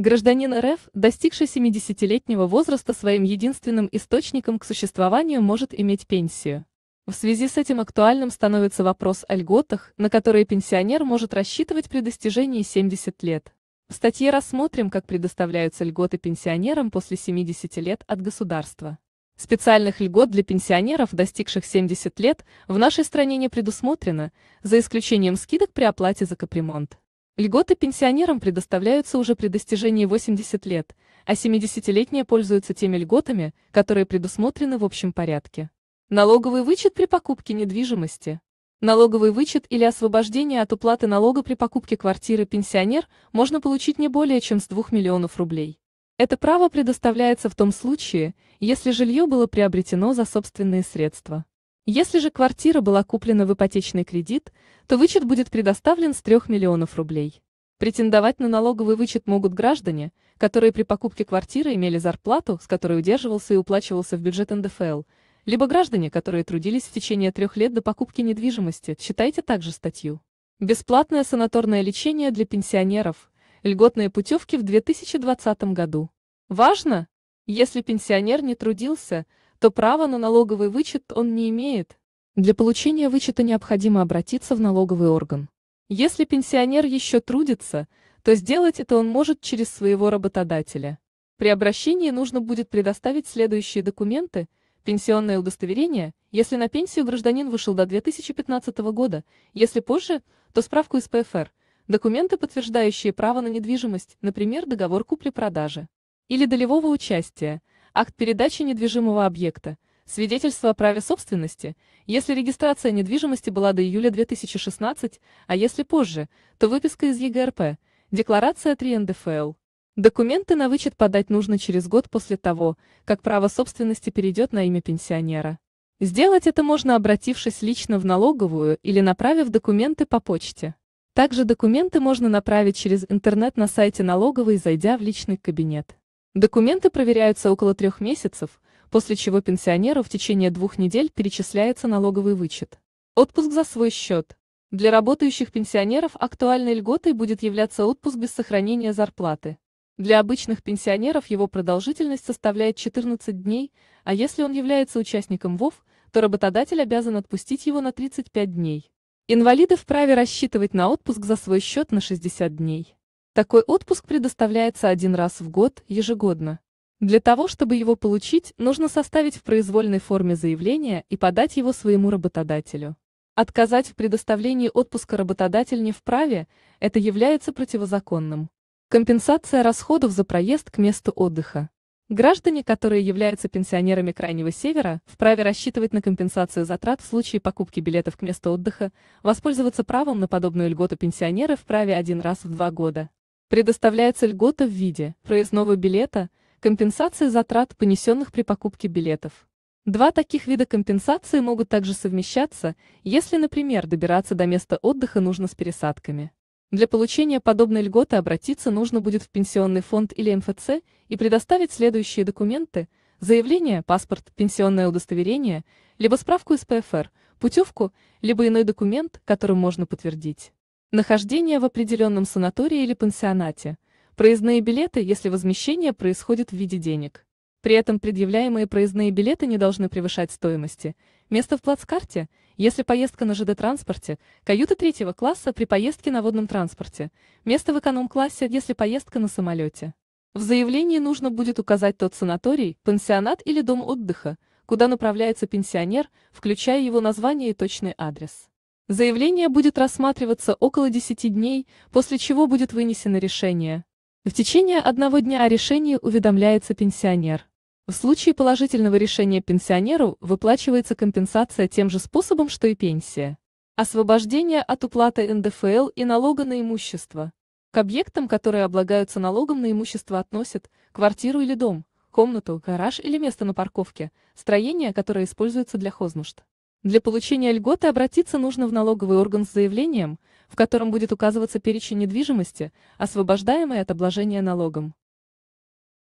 Гражданин РФ, достигший 70-летнего возраста своим единственным источником к существованию может иметь пенсию. В связи с этим актуальным становится вопрос о льготах, на которые пенсионер может рассчитывать при достижении 70 лет. В статье рассмотрим, как предоставляются льготы пенсионерам после 70 лет от государства. Специальных льгот для пенсионеров, достигших 70 лет, в нашей стране не предусмотрено, за исключением скидок при оплате за капремонт. Льготы пенсионерам предоставляются уже при достижении 80 лет, а 70-летние пользуются теми льготами, которые предусмотрены в общем порядке. Налоговый вычет при покупке недвижимости. Налоговый вычет или освобождение от уплаты налога при покупке квартиры пенсионер можно получить не более чем с 2 миллионов рублей. Это право предоставляется в том случае, если жилье было приобретено за собственные средства. Если же квартира была куплена в ипотечный кредит, то вычет будет предоставлен с 3 миллионов рублей. Претендовать на налоговый вычет могут граждане, которые при покупке квартиры имели зарплату, с которой удерживался и уплачивался в бюджет НДФЛ, либо граждане, которые трудились в течение трех лет до покупки недвижимости, Считайте также статью. Бесплатное санаторное лечение для пенсионеров. Льготные путевки в 2020 году. Важно! Если пенсионер не трудился, то права на налоговый вычет он не имеет. Для получения вычета необходимо обратиться в налоговый орган. Если пенсионер еще трудится, то сделать это он может через своего работодателя. При обращении нужно будет предоставить следующие документы, пенсионное удостоверение, если на пенсию гражданин вышел до 2015 года, если позже, то справку из ПФР, документы, подтверждающие право на недвижимость, например, договор купли-продажи или долевого участия, акт передачи недвижимого объекта, свидетельство о праве собственности, если регистрация недвижимости была до июля 2016, а если позже, то выписка из ЕГРП, декларация 3 НДФЛ. Документы на вычет подать нужно через год после того, как право собственности перейдет на имя пенсионера. Сделать это можно, обратившись лично в налоговую или направив документы по почте. Также документы можно направить через интернет на сайте налоговой, зайдя в личный кабинет. Документы проверяются около трех месяцев, после чего пенсионеру в течение двух недель перечисляется налоговый вычет. Отпуск за свой счет. Для работающих пенсионеров актуальной льготой будет являться отпуск без сохранения зарплаты. Для обычных пенсионеров его продолжительность составляет 14 дней, а если он является участником ВОВ, то работодатель обязан отпустить его на 35 дней. Инвалиды вправе рассчитывать на отпуск за свой счет на 60 дней. Такой отпуск предоставляется один раз в год, ежегодно. Для того, чтобы его получить, нужно составить в произвольной форме заявление и подать его своему работодателю. Отказать в предоставлении отпуска работодатель не вправе, это является противозаконным. Компенсация расходов за проезд к месту отдыха. Граждане, которые являются пенсионерами Крайнего Севера, вправе рассчитывать на компенсацию затрат в случае покупки билетов к месту отдыха, воспользоваться правом на подобную льготу пенсионеры вправе один раз в два года. Предоставляется льгота в виде проездного билета, компенсации затрат, понесенных при покупке билетов. Два таких вида компенсации могут также совмещаться, если, например, добираться до места отдыха нужно с пересадками. Для получения подобной льготы обратиться нужно будет в пенсионный фонд или МФЦ и предоставить следующие документы – заявление, паспорт, пенсионное удостоверение, либо справку из ПФР, путевку, либо иной документ, которым можно подтвердить. Нахождение в определенном санатории или пансионате. Проездные билеты, если возмещение происходит в виде денег. При этом предъявляемые проездные билеты не должны превышать стоимости. Место в плацкарте, если поездка на ЖД-транспорте, каюта третьего класса при поездке на водном транспорте, место в эконом-классе, если поездка на самолете. В заявлении нужно будет указать тот санаторий, пансионат или дом отдыха, куда направляется пенсионер, включая его название и точный адрес. Заявление будет рассматриваться около 10 дней, после чего будет вынесено решение. В течение одного дня о решении уведомляется пенсионер. В случае положительного решения пенсионеру выплачивается компенсация тем же способом, что и пенсия. Освобождение от уплаты НДФЛ и налога на имущество. К объектам, которые облагаются налогом на имущество, относят квартиру или дом, комнату, гараж или место на парковке, строение, которое используется для хознужд. Для получения льготы обратиться нужно в налоговый орган с заявлением, в котором будет указываться перечень недвижимости, освобождаемой от обложения налогом.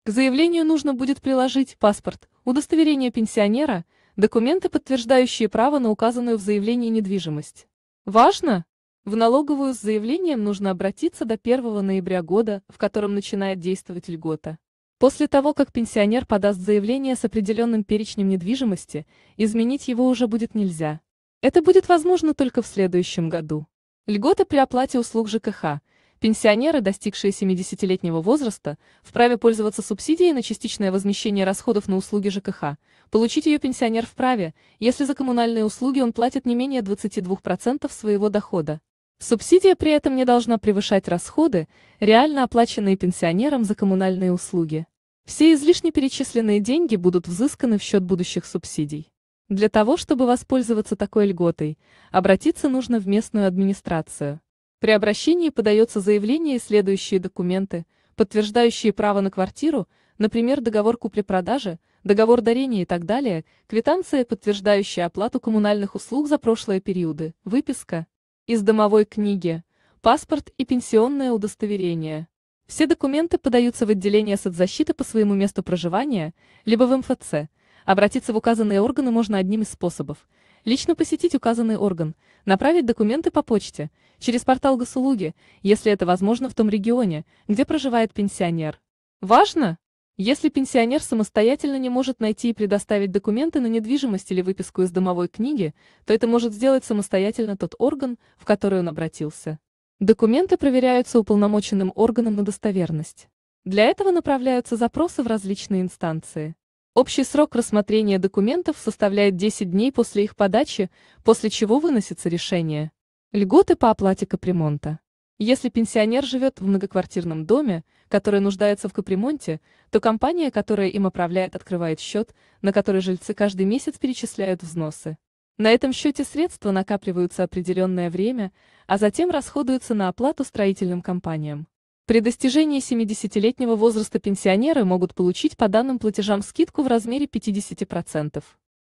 К заявлению нужно будет приложить паспорт, удостоверение пенсионера, документы, подтверждающие право на указанную в заявлении недвижимость. Важно! В налоговую с заявлением нужно обратиться до 1 ноября года, в котором начинает действовать льгота. После того, как пенсионер подаст заявление с определенным перечнем недвижимости, изменить его уже будет нельзя. Это будет возможно только в следующем году. Льготы при оплате услуг ЖКХ. Пенсионеры, достигшие 70-летнего возраста, вправе пользоваться субсидией на частичное возмещение расходов на услуги ЖКХ. Получить ее пенсионер вправе, если за коммунальные услуги он платит не менее 22% своего дохода. Субсидия при этом не должна превышать расходы, реально оплаченные пенсионерам за коммунальные услуги. Все излишне перечисленные деньги будут взысканы в счет будущих субсидий. Для того, чтобы воспользоваться такой льготой, обратиться нужно в местную администрацию. При обращении подается заявление и следующие документы, подтверждающие право на квартиру, например, договор купли-продажи, договор дарения и так далее, квитанция, подтверждающая оплату коммунальных услуг за прошлые периоды, выписка, из домовой книги, паспорт и пенсионное удостоверение. Все документы подаются в отделение соцзащиты по своему месту проживания, либо в МФЦ. Обратиться в указанные органы можно одним из способов. Лично посетить указанный орган, направить документы по почте, через портал госуслуги, если это возможно в том регионе, где проживает пенсионер. Важно, если пенсионер самостоятельно не может найти и предоставить документы на недвижимость или выписку из домовой книги, то это может сделать самостоятельно тот орган, в который он обратился. Документы проверяются уполномоченным органом на достоверность. Для этого направляются запросы в различные инстанции. Общий срок рассмотрения документов составляет 10 дней после их подачи, после чего выносится решение. Льготы по оплате капремонта. Если пенсионер живет в многоквартирном доме, который нуждается в капремонте, то компания, которая им управляет, открывает счет, на который жильцы каждый месяц перечисляют взносы. На этом счете средства накапливаются определенное время, а затем расходуются на оплату строительным компаниям. При достижении 70-летнего возраста пенсионеры могут получить по данным платежам скидку в размере 50%.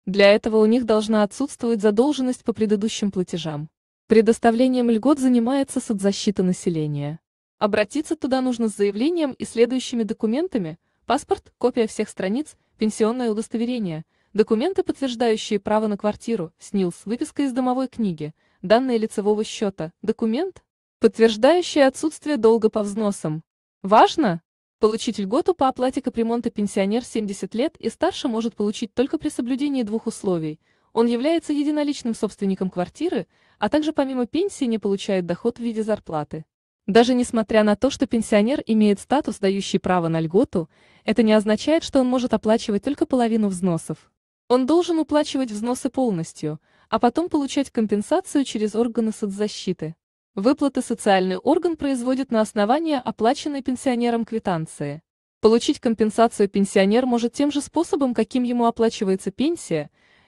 Для этого у них должна отсутствовать задолженность по предыдущим платежам. Предоставлением льгот занимается соцзащита населения. Обратиться туда нужно с заявлением и следующими документами – паспорт, копия всех страниц, пенсионное удостоверение, документы, подтверждающие право на квартиру, СНИЛС, выписка из домовой книги, данные лицевого счета, документ, подтверждающий отсутствие долга по взносам. Важно! Получить льготу по оплате капремонта пенсионер 70 лет и старше может получить только при соблюдении двух условий – он является единоличным собственником квартиры, а также помимо пенсии не получает доход в виде зарплаты. Даже несмотря на то, что пенсионер имеет статус, дающий право на льготу, это не означает, что он может оплачивать только половину взносов. Он должен уплачивать взносы полностью, а потом получать компенсацию через органы соцзащиты. Выплаты социальный орган производит на основании оплаченной пенсионером квитанции. Получить компенсацию пенсионер может тем же способом, каким ему оплачивается пенсия –